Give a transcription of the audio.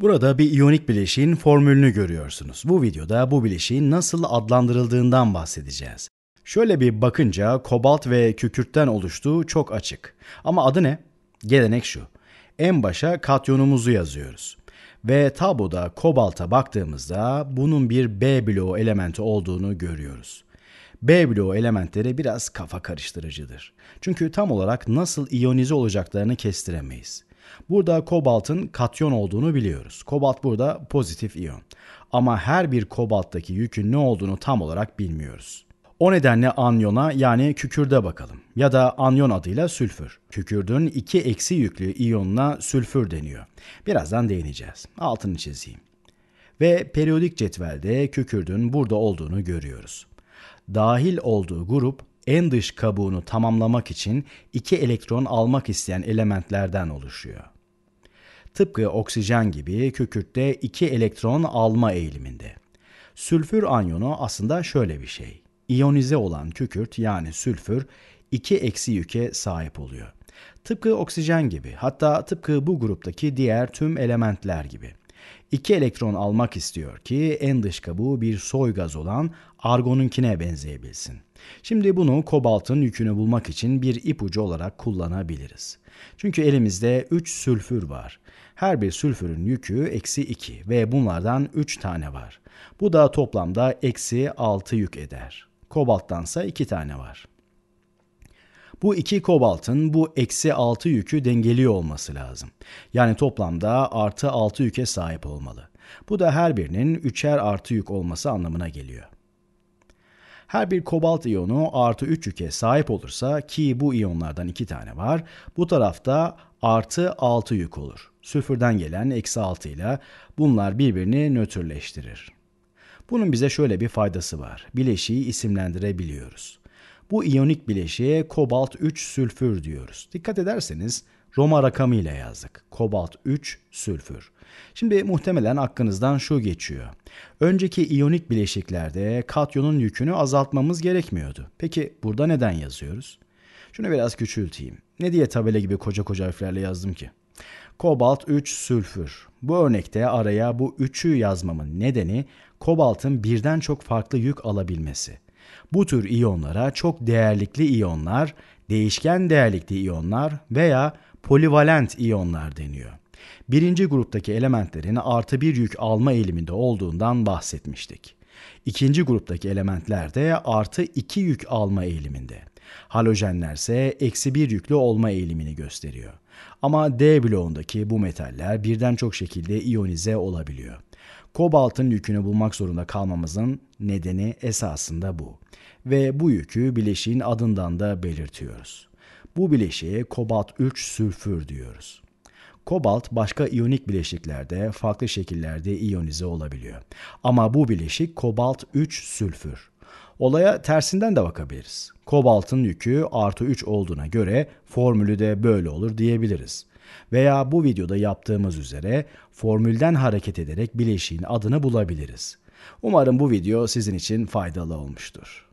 Burada bir iyonik bileşiğin formülünü görüyorsunuz. Bu videoda bu bileşiğin nasıl adlandırıldığından bahsedeceğiz. Şöyle bir bakınca kobalt ve kükürtten oluştuğu çok açık. Ama adı ne? Gelenek şu. En başa katyonumuzu yazıyoruz. Ve tabloda kobalta baktığımızda bunun bir B bloğu elementi olduğunu görüyoruz. B bloğu elementleri biraz kafa karıştırıcıdır. Çünkü tam olarak nasıl iyonize olacaklarını kestiremeyiz. Burada kobaltın katyon olduğunu biliyoruz. Kobalt burada pozitif iyon. Ama her bir kobalttaki yükün ne olduğunu tam olarak bilmiyoruz. O nedenle anyona yani kükürde bakalım ya da anyon adıyla sülfür. Kükürdün iki eksi yüklü iyonuna sülfür deniyor. Birazdan değineceğiz. Altını çizeyim. Ve periyodik cetvelde kükürdün burada olduğunu görüyoruz. Dahil olduğu grup en dış kabuğunu tamamlamak için iki elektron almak isteyen elementlerden oluşuyor. Tıpkı oksijen gibi kükürtte iki elektron alma eğiliminde. Sülfür anyonu aslında şöyle bir şey. İyonize olan kükürt yani sülfür iki eksi yüke sahip oluyor. Tıpkı oksijen gibi hatta tıpkı bu gruptaki diğer tüm elementler gibi. 2 elektron almak istiyor ki en dış kabuğu bir soy gaz olan argonunkine benzeyebilsin. Şimdi bunu kobaltın yükünü bulmak için bir ipucu olarak kullanabiliriz. Çünkü elimizde 3 sülfür var. Her bir sülfürün yükü eksi 2 ve bunlardan 3 tane var. Bu da toplamda eksi 6 yük eder. Kobalttansa 2 tane var. Bu iki kobaltın bu eksi 6 yükü dengeliyor olması lazım. Yani toplamda artı 6 yüke sahip olmalı. Bu da her birinin üçer artı yük olması anlamına geliyor. Her bir kobalt iyonu artı 3 yüke sahip olursa ki bu iyonlardan 2 tane var. Bu tarafta artı 6 yük olur. Sülfürden gelen eksi 6 ile bunlar birbirini nötrleştirir. Bunun bize şöyle bir faydası var. Bileşiği isimlendirebiliyoruz. Bu iyonik bileşiğe kobalt 3 sülfür diyoruz. Dikkat ederseniz Roma rakamıyla yazdık. Kobalt 3 sülfür. Şimdi muhtemelen aklınızdan şu geçiyor. Önceki iyonik bileşiklerde katyonun yükünü azaltmamız gerekmiyordu. Peki burada neden yazıyoruz? Şunu biraz küçülteyim. Ne diye tabela gibi koca koca harflerle yazdım ki? Kobalt 3 sülfür. Bu örnekte araya bu 3'ü yazmamın nedeni kobaltın birden çok farklı yük alabilmesi. Bu tür iyonlara çok değerlikli iyonlar, değişken değerlikli iyonlar veya polivalent iyonlar deniyor. Birinci gruptaki elementlerin artı bir yük alma eğiliminde olduğundan bahsetmiştik. İkinci gruptaki elementler de artı iki yük alma eğiliminde. Halojenler ise eksi bir yüklü olma eğilimini gösteriyor. Ama D bloğundaki bu metaller birden çok şekilde iyonize olabiliyor. Kobaltın yükünü bulmak zorunda kalmamızın nedeni esasında bu. Ve bu yükü bileşiğin adından da belirtiyoruz. Bu bileşiğe kobalt 3 sülfür diyoruz. Kobalt başka iyonik bileşiklerde farklı şekillerde iyonize olabiliyor. Ama bu bileşik kobalt 3 sülfür. Olaya tersinden de bakabiliriz. Kobaltın yükü artı 3 olduğuna göre formülü de böyle olur diyebiliriz. Veya bu videoda yaptığımız üzere formülden hareket ederek bileşiğin adını bulabiliriz. Umarım bu video sizin için faydalı olmuştur.